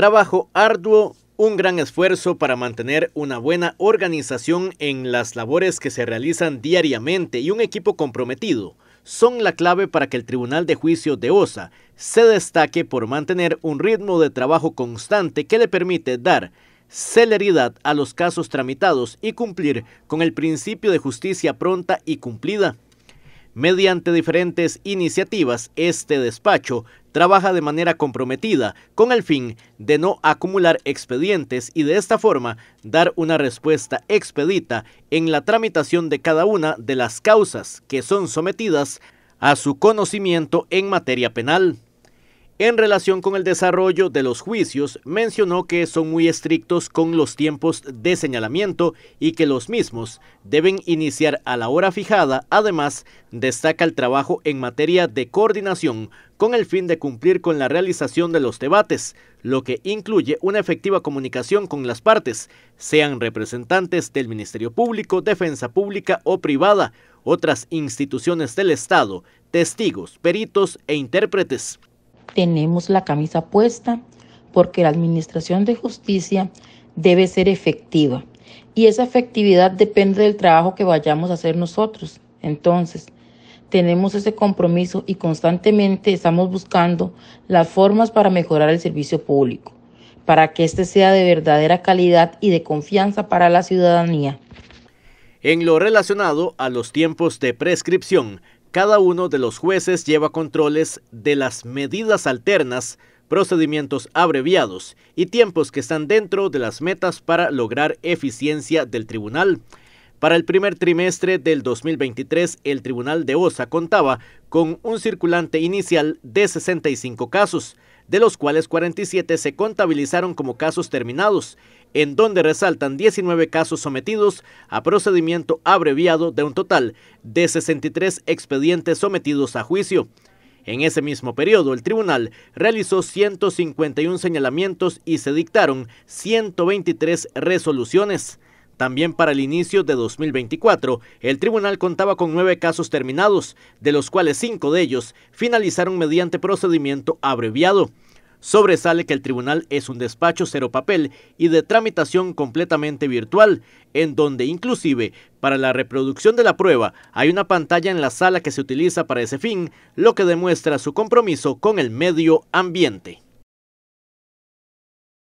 Trabajo arduo, un gran esfuerzo para mantener una buena organización en las labores que se realizan diariamente y un equipo comprometido son la clave para que el Tribunal de Juicio de OSA se destaque por mantener un ritmo de trabajo constante que le permite dar celeridad a los casos tramitados y cumplir con el principio de justicia pronta y cumplida. Mediante diferentes iniciativas, este despacho trabaja de manera comprometida con el fin de no acumular expedientes y de esta forma dar una respuesta expedita en la tramitación de cada una de las causas que son sometidas a su conocimiento en materia penal. En relación con el desarrollo de los juicios, mencionó que son muy estrictos con los tiempos de señalamiento y que los mismos deben iniciar a la hora fijada. Además, destaca el trabajo en materia de coordinación con el fin de cumplir con la realización de los debates, lo que incluye una efectiva comunicación con las partes, sean representantes del Ministerio Público, Defensa Pública o privada, otras instituciones del Estado, testigos, peritos e intérpretes tenemos la camisa puesta porque la Administración de Justicia debe ser efectiva y esa efectividad depende del trabajo que vayamos a hacer nosotros. Entonces, tenemos ese compromiso y constantemente estamos buscando las formas para mejorar el servicio público, para que éste sea de verdadera calidad y de confianza para la ciudadanía. En lo relacionado a los tiempos de prescripción, cada uno de los jueces lleva controles de las medidas alternas, procedimientos abreviados y tiempos que están dentro de las metas para lograr eficiencia del tribunal. Para el primer trimestre del 2023, el Tribunal de OSA contaba con un circulante inicial de 65 casos de los cuales 47 se contabilizaron como casos terminados, en donde resaltan 19 casos sometidos a procedimiento abreviado de un total de 63 expedientes sometidos a juicio. En ese mismo periodo, el tribunal realizó 151 señalamientos y se dictaron 123 resoluciones. También para el inicio de 2024, el tribunal contaba con nueve casos terminados, de los cuales cinco de ellos finalizaron mediante procedimiento abreviado. Sobresale que el tribunal es un despacho cero papel y de tramitación completamente virtual, en donde inclusive para la reproducción de la prueba hay una pantalla en la sala que se utiliza para ese fin, lo que demuestra su compromiso con el medio ambiente.